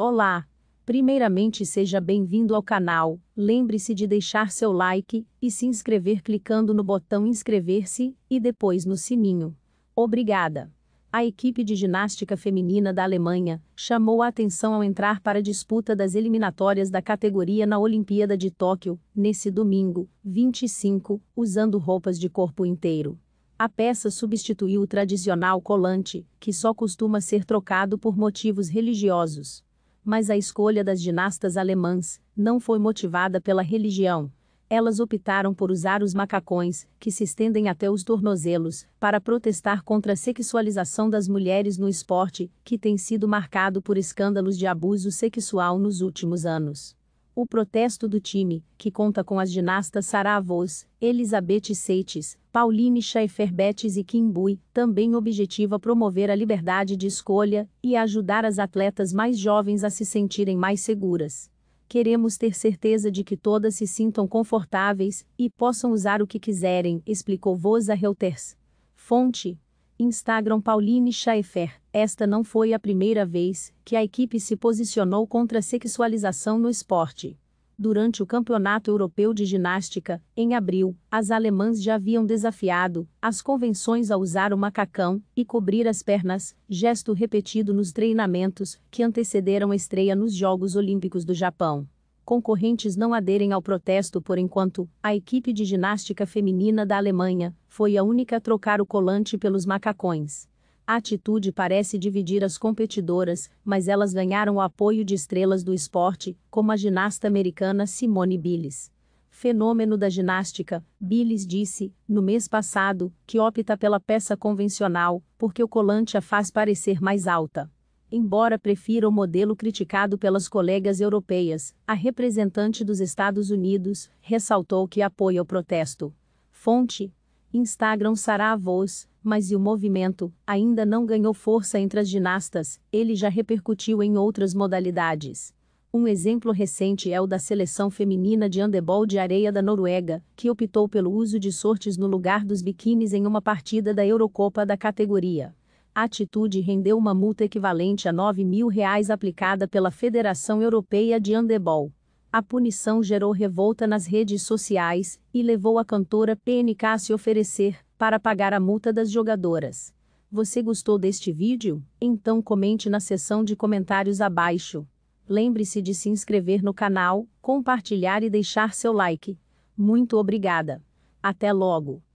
Olá! Primeiramente, seja bem-vindo ao canal. Lembre-se de deixar seu like e se inscrever clicando no botão inscrever-se e depois no sininho. Obrigada! A equipe de ginástica feminina da Alemanha chamou a atenção ao entrar para a disputa das eliminatórias da categoria na Olimpíada de Tóquio, nesse domingo, 25, usando roupas de corpo inteiro. A peça substituiu o tradicional colante, que só costuma ser trocado por motivos religiosos mas a escolha das ginastas alemãs não foi motivada pela religião. Elas optaram por usar os macacões, que se estendem até os tornozelos, para protestar contra a sexualização das mulheres no esporte, que tem sido marcado por escândalos de abuso sexual nos últimos anos. O protesto do time, que conta com as ginastas Sara Avós, Elizabeth Seites, Pauline Schaefer Betes e Bui, também objetiva promover a liberdade de escolha e ajudar as atletas mais jovens a se sentirem mais seguras. Queremos ter certeza de que todas se sintam confortáveis e possam usar o que quiserem, explicou a Reuters. Fonte: Instagram Pauline Schaefer. Esta não foi a primeira vez que a equipe se posicionou contra a sexualização no esporte. Durante o Campeonato Europeu de Ginástica, em abril, as alemãs já haviam desafiado as convenções a usar o macacão e cobrir as pernas, gesto repetido nos treinamentos que antecederam a estreia nos Jogos Olímpicos do Japão concorrentes não aderem ao protesto por enquanto, a equipe de ginástica feminina da Alemanha foi a única a trocar o colante pelos macacões. A atitude parece dividir as competidoras, mas elas ganharam o apoio de estrelas do esporte, como a ginasta americana Simone Biles fenômeno da ginástica, Billis disse, no mês passado, que opta pela peça convencional, porque o colante a faz parecer mais alta. Embora prefira o modelo criticado pelas colegas europeias, a representante dos Estados Unidos ressaltou que apoia o protesto. Fonte: Instagram Sarah voz, mas e o movimento ainda não ganhou força entre as ginastas, ele já repercutiu em outras modalidades. Um exemplo recente é o da seleção feminina de handebol de areia da Noruega, que optou pelo uso de sortes no lugar dos biquínis em uma partida da Eurocopa da categoria a atitude rendeu uma multa equivalente a 9 mil reais aplicada pela Federação Europeia de Handebol. A punição gerou revolta nas redes sociais e levou a cantora PNK a se oferecer para pagar a multa das jogadoras. Você gostou deste vídeo? Então comente na seção de comentários abaixo. Lembre-se de se inscrever no canal, compartilhar e deixar seu like. Muito obrigada. Até logo!